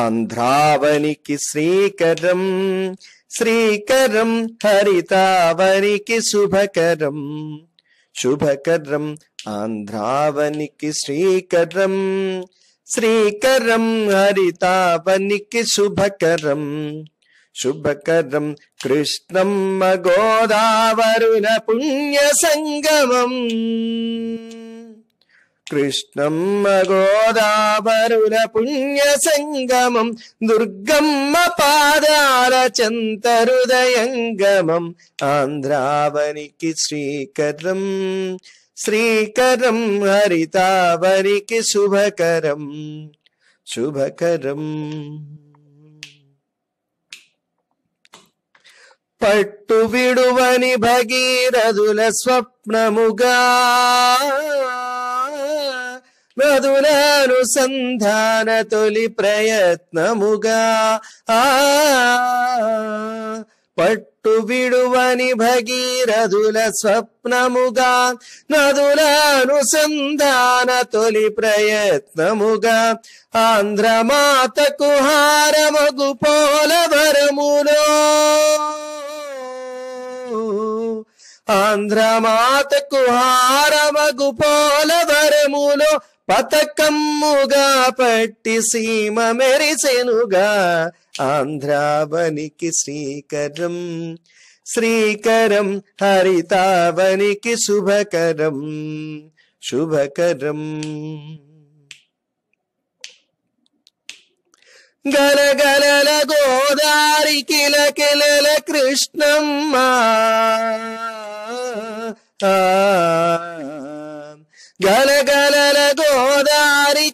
ఆంధ్రావనికి శ్రీకరం శ్రీకరం హరితావనికి శుభకరం శుభకరం ఆంధ్రావనికి శ్రీకరం ശ്രീകരം ഹരിതാപനിക്ക് ശുഭകരം ശുഭകരം കൃഷ്ണം മഗോദാവരുണ പുണ്യസംഗമം കൃഷ്ണം മഗോദാവരുല പുണ്യസംഗമം ദുർഗം പാതാര ചന്തരുദയംഗമം ആന്ധ്രാവനിക്ക് ശ്രീകരം శ్రీకరం హరితావరికి శుభకరం శుభకరం పట్టు విడువని భగీరథుల స్వప్నముగా మధురానుసంధాన తొలి ప్రయత్నముగా ఆ పట్టు విడువని భగీరథుల స్వప్నముగా నదులానుసంధాన తొలి ప్రయత్నముగా ఆంధ్రమాతకు హారమగు పోలవరములో ఆంధ్రమాతకు హారమగు పోలవరములో పతకమ్ముగా పట్టి సీమ మెరిసెనుగా ఆంధ్రావనికి శ్రీకరం శ్రీకరం హరితావనికి శుభకరం శుభకరం గలగలల గోదారి కిల కిల కృష్ణమ్మా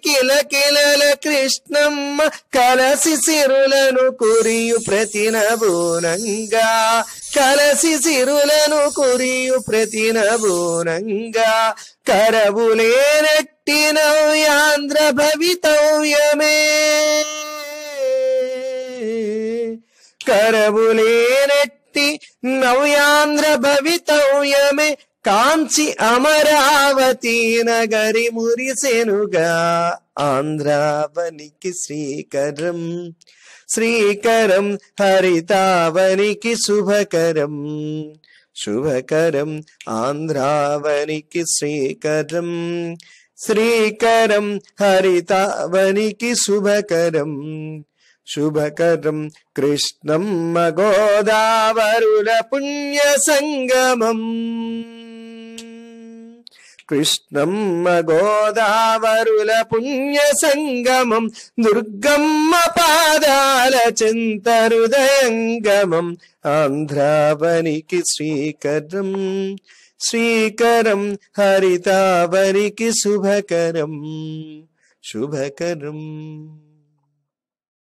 కిల కిలల కృష్ణమ్మ కలసి సిరులను కురియు ప్రతినబూనంగా కలసి సిరులను కురియు ప్రతినబూనంగా కరవులేనట్టినవ్యాంధ్ర భవితవ్యమే కరవులేనట్టి నవ్యాంధ్ర భవితవ్యమే కాంచి అమరావతి నగరి మురిసెనుగా ఆంధ్రావనికి శ్రీకరం శ్రీకరం హరితావనికి శుభకరం శుభకరం ఆంధ్రావనికి శ్రీకరం శ్రీకరం హరితావనికి శుభకరం శుభకరం కృష్ణం గోదావరుల పుణ్య సంగమం കൃഷ്ണം മഗോദാവരുല പുണ്യസംഗമം ദുർഗമ്മ പാതാല ചിന്തരുദയംഗമം ആന്ധ്രാവനിക്ക് ശ്രീകരം ശ്രീകരം ഹരിതാവനിക്ക് ശുഭകരം ശുഭകരം